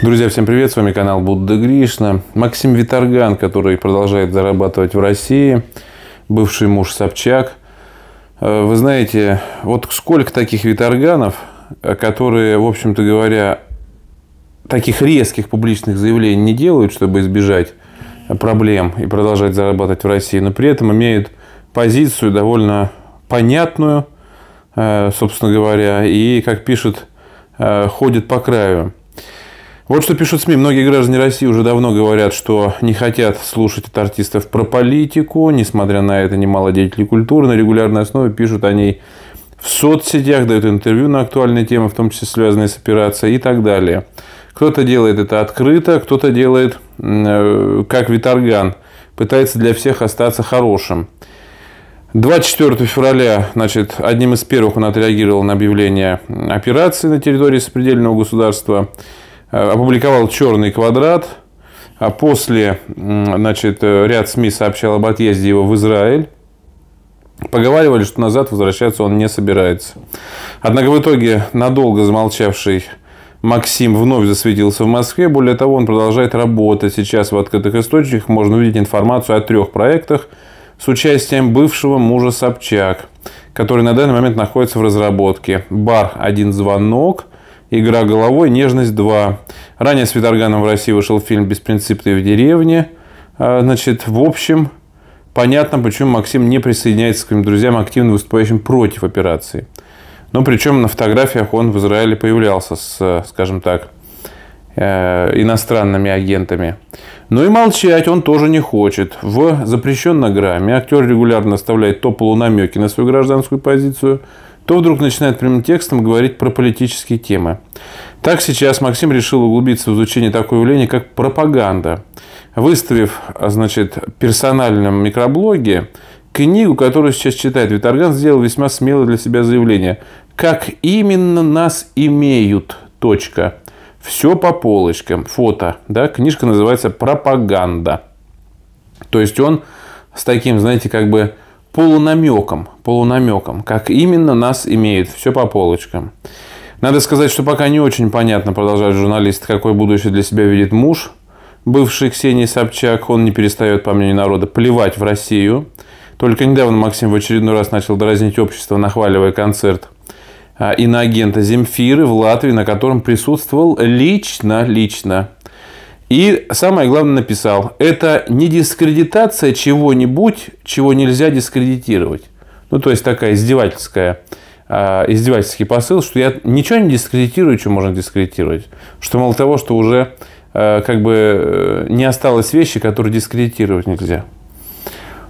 Друзья, всем привет, с вами канал Будда Гришна. Максим Виторган, который продолжает зарабатывать в России, бывший муж Собчак. Э, вы знаете, вот сколько таких Виторганов, э, которые, в общем-то говоря, таких резких публичных заявлений не делают, чтобы избежать проблем и продолжать зарабатывать в России, но при этом имеют позицию довольно понятную, э, собственно говоря, и, как пишет, ходит по краю. Вот что пишут СМИ. Многие граждане России уже давно говорят, что не хотят слушать от артистов про политику. Несмотря на это, немало деятелей культуры на регулярной основе пишут о ней в соцсетях, дают интервью на актуальные темы, в том числе связанные с операцией и так далее. Кто-то делает это открыто, кто-то делает, э, как Виторган, пытается для всех остаться хорошим. 24 февраля, значит, одним из первых он отреагировал на объявление операции на территории сопредельного государства. Э, опубликовал «Черный квадрат», а после, значит, э, ряд СМИ сообщал об отъезде его в Израиль. Поговаривали, что назад возвращаться он не собирается. Однако в итоге надолго замолчавший Максим вновь засветился в Москве. Более того, он продолжает работать. Сейчас в открытых источниках можно увидеть информацию о трех проектах с участием бывшего мужа Собчак, который на данный момент находится в разработке. Бар «Один звонок», Игра головой, Нежность 2. Ранее с Виторганом в России вышел фильм «Беспринципные в деревне». А, значит, в общем, понятно, почему Максим не присоединяется к своим друзьям, активно выступающим против операции. Но ну, причем на фотографиях он в Израиле появлялся с, скажем так, э, иностранными агентами. Но ну и молчать он тоже не хочет. В запрещенной грамме актер регулярно оставляет то полунамеки на свою гражданскую позицию, то вдруг начинает прямым текстом говорить про политические темы. Так сейчас Максим решил углубиться в изучение такого явления, как пропаганда, выставив, значит, в персональном микроблоге книгу, которую сейчас читает Виторган, сделал весьма смелое для себя заявление. «Как именно нас имеют. Точка. Все по полочкам. Фото. Да? Книжка называется «Пропаганда». То есть он с таким, знаете, как бы полунамеком, полунамеком, как именно нас имеют. Все по полочкам. Надо сказать, что пока не очень понятно, продолжает журналист, какое будущее для себя видит муж, бывший Ксении Собчак. Он не перестает, по мнению народа, плевать в Россию. Только недавно Максим в очередной раз начал дразнить общество, нахваливая концерт а, иноагента Земфиры в Латвии, на котором присутствовал лично, лично и самое главное написал, это не дискредитация чего-нибудь, чего нельзя дискредитировать. Ну, то есть такая издевательская, э, издевательский посыл, что я ничего не дискредитирую, что можно дискредитировать. Что мало того, что уже э, как бы э, не осталось вещи, которые дискредитировать нельзя.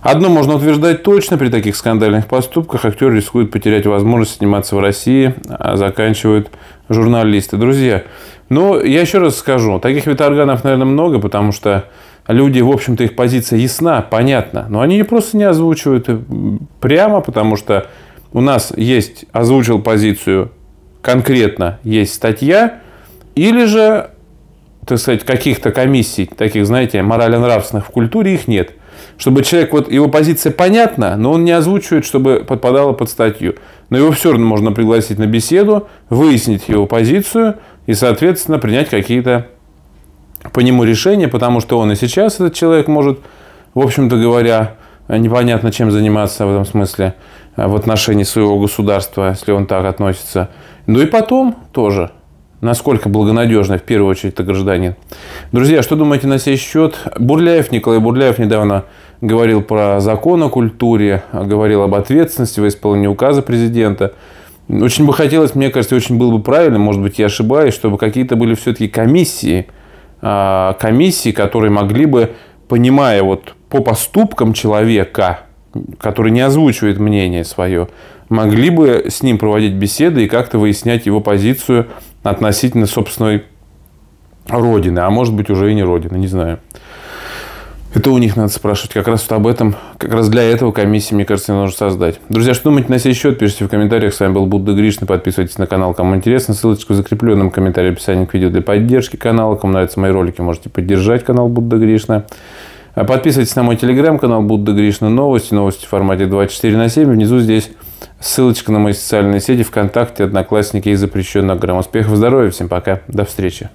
Одно можно утверждать точно, при таких скандальных поступках актер рискует потерять возможность сниматься в России, а заканчивают журналисты. Друзья, ну, я еще раз скажу, таких ветерганов, наверное, много, потому что люди, в общем-то, их позиция ясна, понятна, но они просто не озвучивают э, прямо, потому что у нас есть, озвучил позицию конкретно, есть статья, или же, так сказать, каких-то комиссий, таких, знаете, морально-нравственных в культуре их нет чтобы человек, вот его позиция понятна, но он не озвучивает, чтобы подпадало под статью. Но его все равно можно пригласить на беседу, выяснить его позицию и, соответственно, принять какие-то по нему решения, потому что он и сейчас, этот человек, может, в общем-то говоря, непонятно чем заниматься в этом смысле а, в отношении своего государства, если он так относится. Ну и потом тоже – насколько благонадежны в первую очередь это гражданин. Друзья, что думаете на сей счет? Бурляев, Николай Бурляев недавно говорил про закон о культуре, говорил об ответственности во исполнении указа президента. Очень бы хотелось, мне кажется, очень было бы правильно, может быть, я ошибаюсь, чтобы какие-то были все-таки комиссии, а, комиссии, которые могли бы, понимая вот по поступкам человека, который не озвучивает мнение свое, могли бы с ним проводить беседы и как-то выяснять его позицию относительно собственной родины, а может быть уже и не родины, не знаю. Это у них надо спрашивать. Как раз вот об этом, как раз для этого комиссии, мне кажется, нужно создать. Друзья, что думаете на сей счет? Пишите в комментариях. С вами был Будда Гришна. Подписывайтесь на канал, кому интересно. Ссылочку в закрепленном комментарии в описании к видео для поддержки канала. Кому нравятся мои ролики, можете поддержать канал Будда Гришна. А подписывайтесь на мой телеграм-канал Будда Гришна Новости. Новости в формате 24 на 7. Внизу здесь Ссылочка на мои социальные сети ВКонтакте, Одноклассники и запрещенная программа. Успехов, здоровья, всем пока, до встречи.